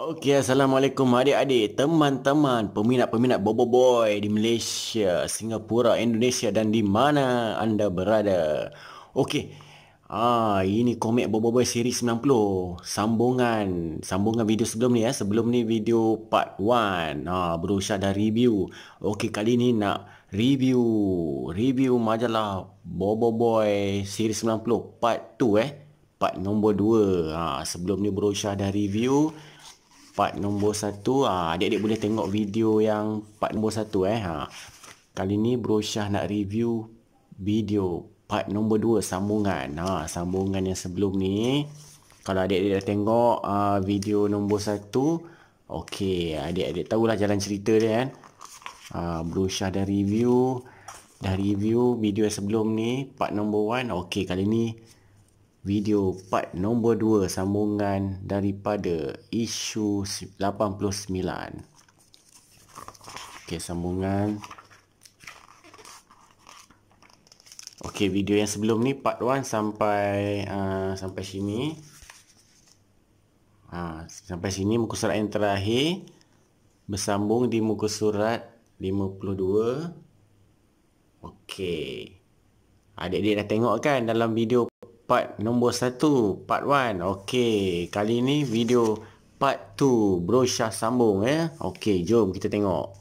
Okey, Assalamualaikum adik-adik, teman-teman, peminat-peminat Bobo Boy di Malaysia, Singapura, Indonesia dan di mana anda berada. Okey, ah, ini komik Bobo Boy seri 90, sambungan sambungan video sebelum ni. Eh. Sebelum ni video part 1, ah, Bro Syah dah review. Okey, kali ni nak review review majalah Bobo Boy seri 90 part 2 eh. Part nombor 2. Ah, ha, sebelum ni Bro Syah dah review part nombor satu ah, adik-adik boleh tengok video yang part nombor satu eh ha. kali ni bro Syah nak review video part nombor dua sambungan ha, sambungan yang sebelum ni kalau adik-adik dah tengok uh, video nombor satu ok adik-adik tahulah jalan cerita dia kan uh, bro Syah dah review dah review video sebelum ni part nombor one ok kali ni video part nombor 2 sambungan daripada isu 89. Okey, sambungan. Okey, video yang sebelum ni part 1 sampai uh, sampai sini. Uh, sampai sini muka surat yang terakhir bersambung di muka surat 52. Okey. Adik-adik dah tengok kan dalam video part nombor 1 part 1 okey kali ni video part 2 brosyah sambung ya eh? okey jom kita tengok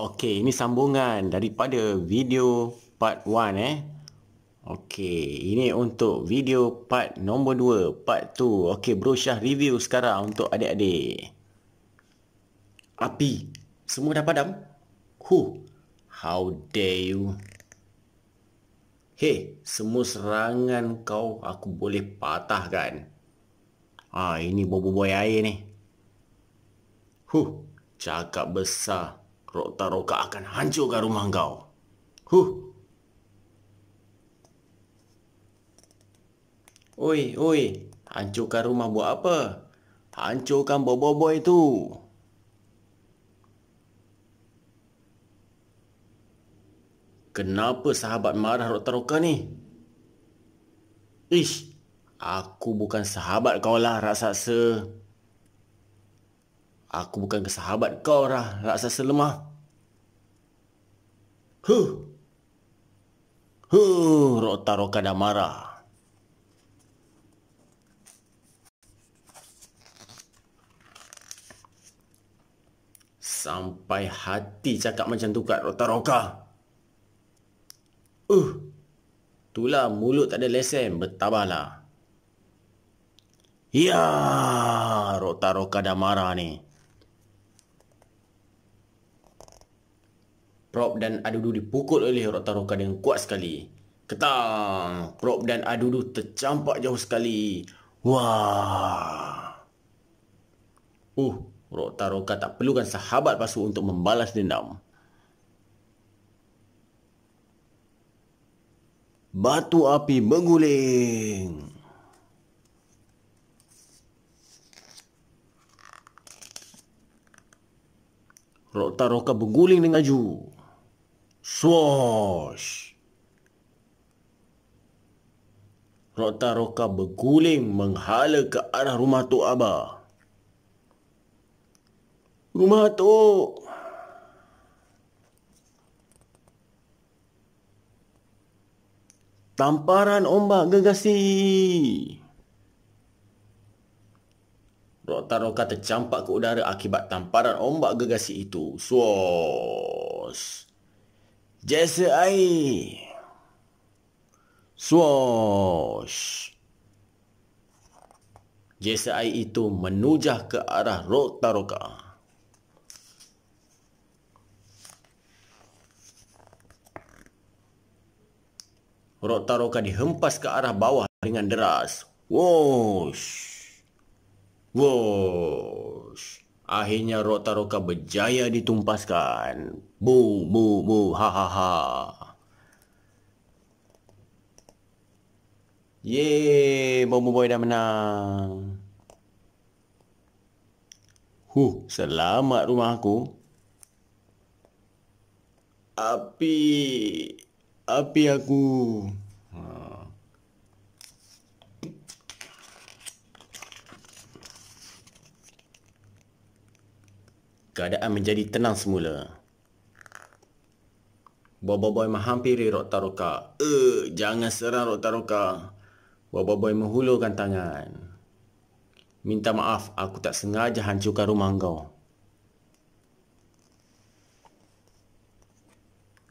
Okey, ini sambungan daripada video part 1 eh. Okey, ini untuk video part nombor 2, part 2. Okey, Bro Syah review sekarang untuk adik-adik. Api. Semua dah padam? Hu, How dare you? Hei, semua serangan kau aku boleh patahkan. Ah, ini bobo boy air ni. Huh, cakap besar. Rokta-rokta akan hancurkan rumah kau. Huh. Oi, oi. Hancurkan rumah buat apa? Hancurkan bobo-bobo itu. Kenapa sahabat marah Rokta-rokta ni? Ish. Aku bukan sahabat kau lah, raksasa. Raksasa. Aku bukan kesahabat kau lah, raksasa selemah. Huh. Huh, Rota Roka dah marah. Sampai hati cakap macam tu kat Rota Roka. Uh, itulah mulut tak ada lesen, bertabahlah. Ya, Rota Roka dah marah ni. Prop dan Adudu dipukul oleh Rotaroka dengan kuat sekali. Ketang. Prop dan Adudu tercampak jauh sekali. Wah. Uh, Rotaroka tak perlukan sahabat pasu untuk membalas dendam. Batu api menguling. Rotaroka berguling dengan Juh. Swash! Rota Roka berguling menghala ke arah rumah Tok Abah. Rumah Tok! Tamparan ombak gegasi! Rota Roka tercampak ke udara akibat tamparan ombak gegasi itu. Swash! Jesse Ai, swash. Jesse Ai itu menujah ke arah Rotaroka. Rotaroka dihempas ke arah bawah dengan deras. Wosh. Wosh. Akhirnya Rotaroka berjaya ditumpaskan. Bu, bu, bu, ha, ha, ha. Yeay, Bombo Boy dah menang. Huh, selamat rumah aku. Api, api aku. Haa. keadaan menjadi tenang semula. Boboiboy menghampiri Roktaroka. Eh, jangan serang Roktaroka. Boboiboy menghulurkan tangan. Minta maaf, aku tak sengaja hancurkan rumah kau.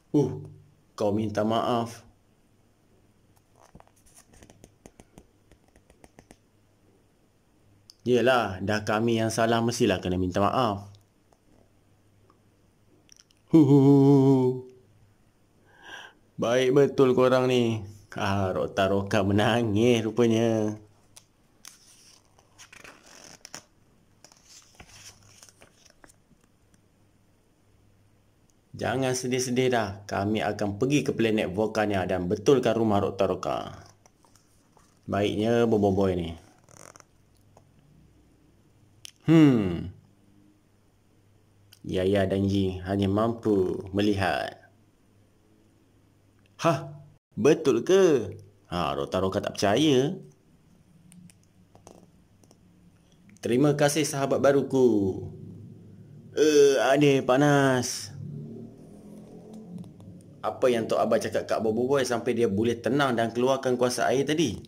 Uh, kau minta maaf. Yelah, dah kami yang salah mestilah kena minta maaf. Baik betul korang ni. Ah, Rota Roka menangis rupanya. Jangan sedih-sedih dah. Kami akan pergi ke planet vokanya dan betulkan rumah Rota Roka. Baiknya Boboiboy ni. Hmm. Yaya dan Ji hanya mampu melihat. Ha, betul ke? Ha, Rotaroka tak percaya. Terima kasih sahabat baruku. Eh, uh, ade panas. Apa yang Tok Abah cakap kak Bobo Boy sampai dia boleh tenang dan keluarkan kuasa air tadi?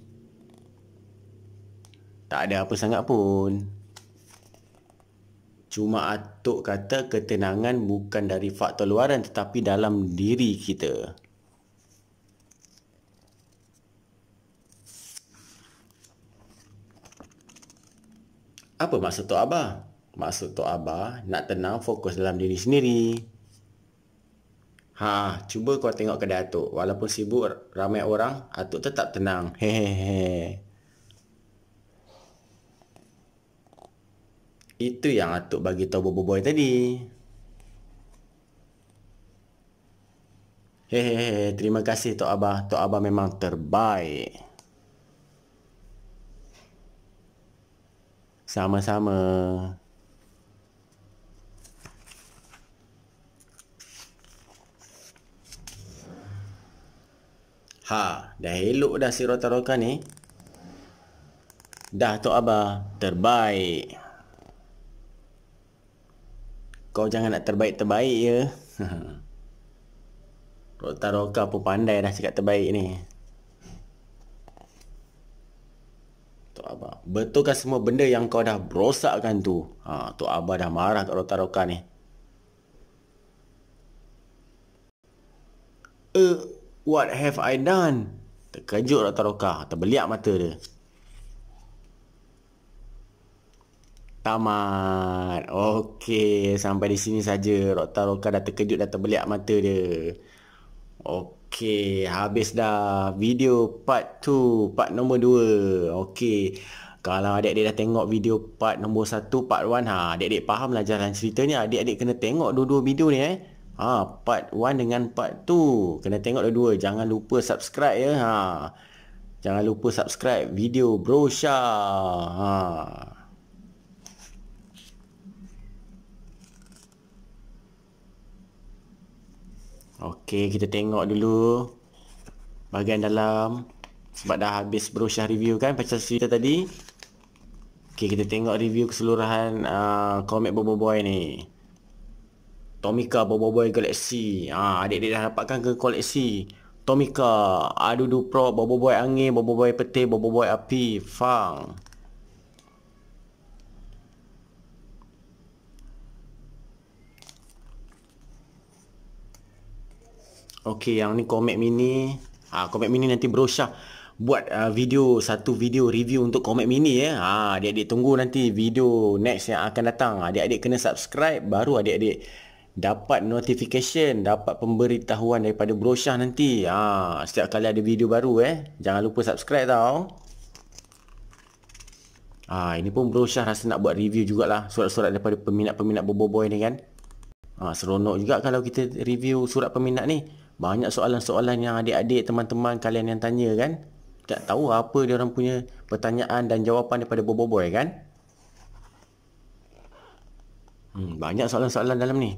Tak ada apa sangat pun. Cuma atuk kata ketenangan bukan dari faktor luaran tetapi dalam diri kita. Apa maksud Tok Abah? Maksud Tok Abah nak tenang fokus dalam diri sendiri. Ha, cuba kau tengok kedai Atok. Walaupun sibuk ramai orang, atuk tetap tenang. Hehehe. Itu yang Atuk bagi tahu Bobo Boy tadi. Hehehe, terima kasih Tok Abah. Tok Abah memang terbaik. Sama-sama. Ha, dah elok dah si Rotaroka ni. Dah Tok Abah, terbaik. Kau jangan nak terbaik-terbaik ya. Dr. Roka pun pandai dah cakap terbaik ni. Tok Abah, betulkan semua benda yang kau dah rosakkan tu? Ha, Tok Abah dah marah kat Dr. Roka ni. Uh, what have I done? Terkejut Dr. Roka, terbeliak mata dia. Tamat. Okey, sampai di sini saja. Rokta Roka dah terkejut dah terbeliak mata dia. Okey, habis dah video part 2, part nombor 2. Okey. Kalau adik-adik dah tengok video part nombor 1, part 1 ha, adik-adik fahamlah jalan cerita ni. Adik-adik kena tengok dua-dua video ni eh. Ha, part 1 dengan part 2. Kena tengok dua-dua. Jangan lupa subscribe ya. Ha. Jangan lupa subscribe video Bro Shah. Okey, kita tengok dulu bahagian dalam sebab dah habis brosyah review kan pasal cerita tadi. Okey, kita tengok review keseluruhan a uh, komik Bobo Boy ni. Tomika Bobo Boy Galaxy. Ah, ha, adik-adik dah dapatkan ke koleksi? Tomika, Adudu Pro, Bobo Boy Angin, Bobo Boy Petir, Bobo Boy Api, Fang. Okey, yang ni Comet Mini. Ah, ha, Comet Mini nanti Bro Shah buat uh, video satu video review untuk Comet Mini ya. Eh. Ha, adik-adik tunggu nanti video next yang akan datang. Adik-adik kena subscribe baru adik-adik dapat notification, dapat pemberitahuan daripada Bro Shah nanti. Ha, setiap kali ada video baru eh. Jangan lupa subscribe tau. Ah, ha, ini pun Bro Shah rasa nak buat review jugalah surat-surat daripada peminat-peminat Boboiboy ni kan. Ah, ha, seronok juga kalau kita review surat peminat ni banyak soalan-soalan yang adik-adik teman-teman kalian yang tanya kan tak tahu apa dia orang punya pertanyaan dan jawapan daripada boboiboy kan hmm banyak soalan-soalan dalam ni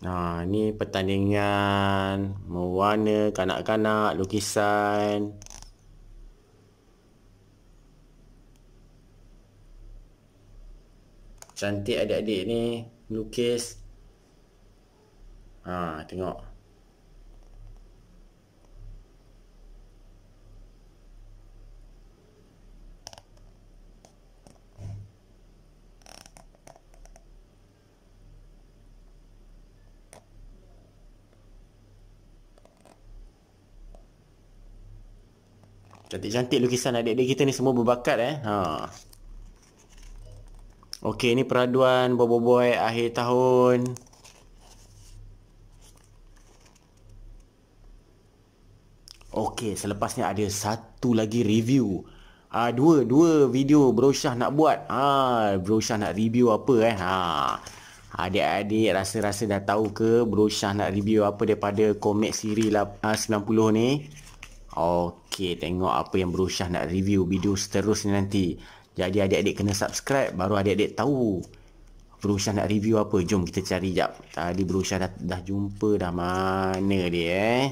nah ni pertandingan mewarna kanak-kanak lukisan cantik adik-adik ni melukis ha tengok Cantik-cantik lukisan adik-adik kita ni semua berbakat eh. Ha. Okey, ini peraduan boboiboy akhir tahun. Okey, selepasnya ada satu lagi review. Ah, dua, dua video Bro Shah nak buat. Ha, Bro Shah nak review apa eh? Ha. Adik-adik rasa-rasa dah tahu ke Bro Shah nak review apa daripada komik siri 90 ah, ni? Okey, tengok apa yang Bro Shah nak review video seterusnya nanti. Jadi adik-adik kena subscribe baru adik-adik tahu Berusaha nak review apa. Jom kita cari jap. Tadi Berusaha dah, dah jumpa dah mana dia eh.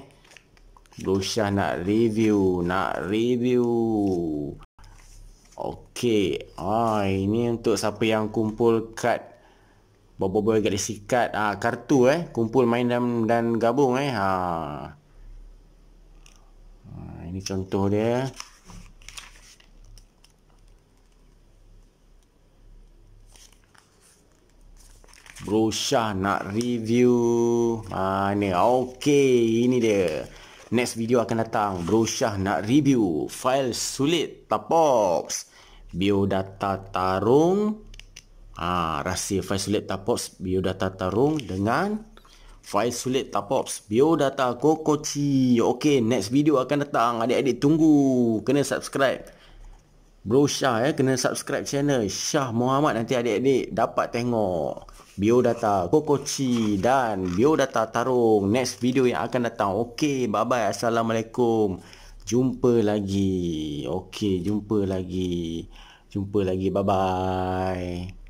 Berusaha nak review. Nak review. Okey. Ah, ini untuk siapa yang kumpul kad. Bobo-bobo galaxy kad. Ah, kartu eh. Kumpul main dan, dan gabung eh. Ah. Ah, ini contoh dia. Bro nak review Mana ha, Okay Ini dia Next video akan datang Bro Shah nak review File sulit Tapox Biodata tarung ha, Rahsia file sulit Tapox Biodata tarung Dengan File sulit Tapox Biodata kokochi Okay Next video akan datang Adik-adik tunggu Kena subscribe Bro Shah eh, kena subscribe channel Shah Muhammad nanti adik-adik dapat tengok biodata kokochi dan biodata tarung next video yang akan datang okey bye bye assalamualaikum jumpa lagi okey jumpa lagi jumpa lagi bye bye